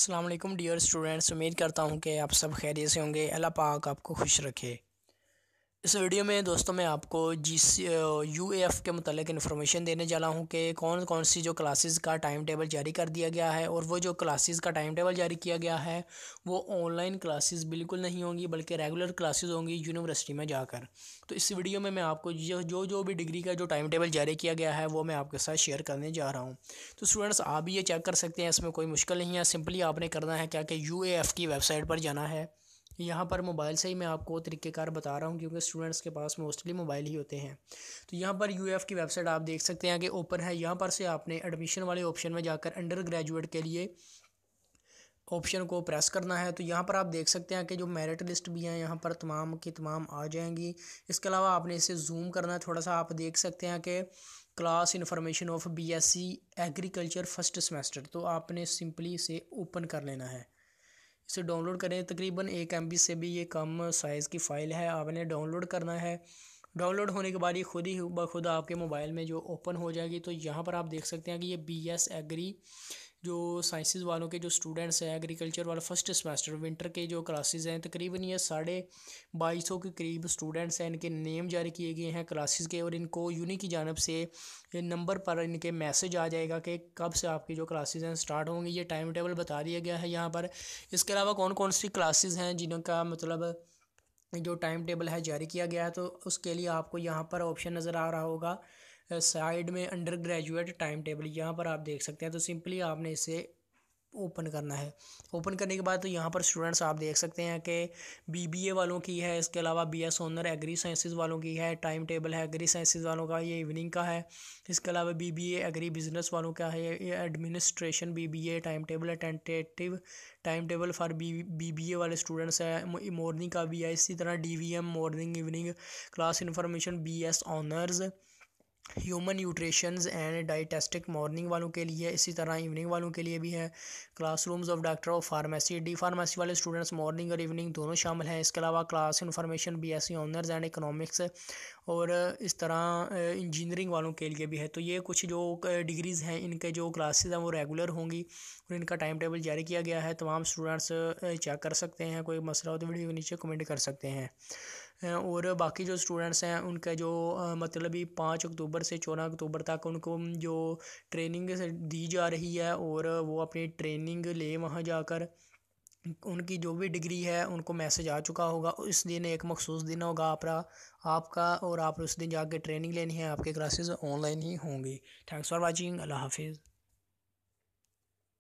Aslam dear students उम्मीद करता हूँ कि आप सब खैरियत से होंगे अल्लाह पाक आपको खुश रखे इस वीडियो में दोस्तों मैं आपको जी यू एफ के मतलब इन्फॉर्मेशन देने जा रहा हूँ कि कौन कौन सी जो क्लासेस का टाइम टेबल जारी कर दिया गया है और वो जो क्लासेस का टाइम टेबल जारी किया गया है वो ऑनलाइन क्लासेस बिल्कुल नहीं होंगी बल्कि रेगुलर क्लासेस होंगी यूनिवर्सिटी में जाकर तो इस वीडियो में मैं आपको जो जो जो भी डिग्री का जो टाइम टेबल जारी किया गया है वो मैं आपके साथ शेयर करने जा रहा हूँ तो स्टूडेंट्स आप भी ये चेक कर सकते हैं इसमें कोई मुश्किल नहीं है सिंपली आपने करना है क्या कि यू की वेबसाइट पर जाना है यहाँ पर मोबाइल से ही मैं आपको तरीक़ेकार बता रहा हूँ क्योंकि स्टूडेंट्स के पास मोस्टली मोबाइल ही होते हैं तो यहाँ पर यू की वेबसाइट आप देख सकते हैं कि ओपन है यहाँ पर से आपने एडमिशन वाले ऑप्शन में जाकर अंडर ग्रेजुएट के लिए ऑप्शन को प्रेस करना है तो यहाँ पर आप देख सकते हैं कि जो मेरिट लिस्ट भी हैं यहाँ पर तमाम की तमाम आ जाएंगी इसके अलावा आपने इसे जूम करना है थोड़ा सा आप देख सकते हैं कि class information of BSc agriculture first semester तो आपने सिंपली इसे ओपन कर लेना है इसे डाउनलोड करें तकरीबन एक एम से भी ये कम साइज़ की फ़ाइल है आपने डाउनलोड करना है डाउनलोड होने के बाद ये खुद ही ब खुद आपके मोबाइल में जो ओपन हो जाएगी तो यहाँ पर आप देख सकते हैं कि ये बी एस एग्री जो साइंसिस वालों के जो स्टूडेंट्स हैं एग्रीकल्चर वाले फर्स्ट सेमेस्टर विंटर के जो क्लासेस हैं तकरीबन ये साढ़े बाईस सौ के करीब स्टूडेंट्स हैं इनके नेम जारी किए गए हैं क्लासेस के और इनको यूनिक की जानब से नंबर पर इनके मैसेज आ जाएगा कि कब से आपकी जो क्लासेज हैं स्टार्ट होंगी ये टाइम टेबल बता दिया गया है यहाँ पर इसके अलावा कौन कौन सी क्लासेज हैं जिनका मतलब जो टाइम टेबल है जारी किया गया है तो उसके लिए आपको यहाँ पर ऑप्शन नज़र आ रहा होगा साइड में अंडर ग्रेजुएट टाइम टेबल यहाँ पर आप देख सकते हैं तो सिंपली आपने इसे ओपन करना है ओपन करने के बाद तो यहाँ पर स्टूडेंट्स आप देख सकते हैं कि बीबीए वालों की है इसके अलावा B S honour agri sciences वालों की है टाइम टेबल है एग्री साइंसिस वालों का ये इवनिंग का है इसके अलावा बीबीए एग्री बिजनेस वालों का है ये एडमिनिस्ट्रेशन बीबीए टाइम टेबल है tentative time table for B B A वाले स्टूडेंट्स है मॉर्निंग का भी है इसी तरह D V M morning evening class information B S honours human nutritions and डाइटेस्टिक मॉर्निंग वालों के लिए इसी तरह इवनिंग वालों के लिए भी है classrooms of doctor of pharmacy D pharmacy वाले स्टूडेंट्स मॉर्निंग और इवनिंग दोनों शामिल हैं इसके अलावा class information B S C honours and economics और इस तरह इंजीनियरिंग वालों के लिए भी है तो ये कुछ जो डिग्रीज़ हैं इनके जो क्लासेज हैं वो रेगुलर होंगी और इनका टाइम टेबल जारी किया गया है तमाम स्टूडेंट्स चेक कर सकते हैं कोई मसला हो तो वीडियो के नीचे कमेंट कर सकते हैं और बाकी जो स्टूडेंट्स हैं उनका जो मतलब ही पाँच अक्टूबर से चौदह अक्टूबर तक उनको जो ट्रेनिंग दी जा रही है और वो अपनी ट्रेनिंग ले वहाँ जाकर उनकी जो भी डिग्री है उनको मैसेज आ चुका होगा उस दिन एक मखसूस दिन होगा आपका आपका और आप उस दिन जाके ट्रेनिंग लेनी है आपके क्लासेस ऑनलाइन ही होंगी थैंक्स फॉर वाचिंग अल्लाह हाफिज़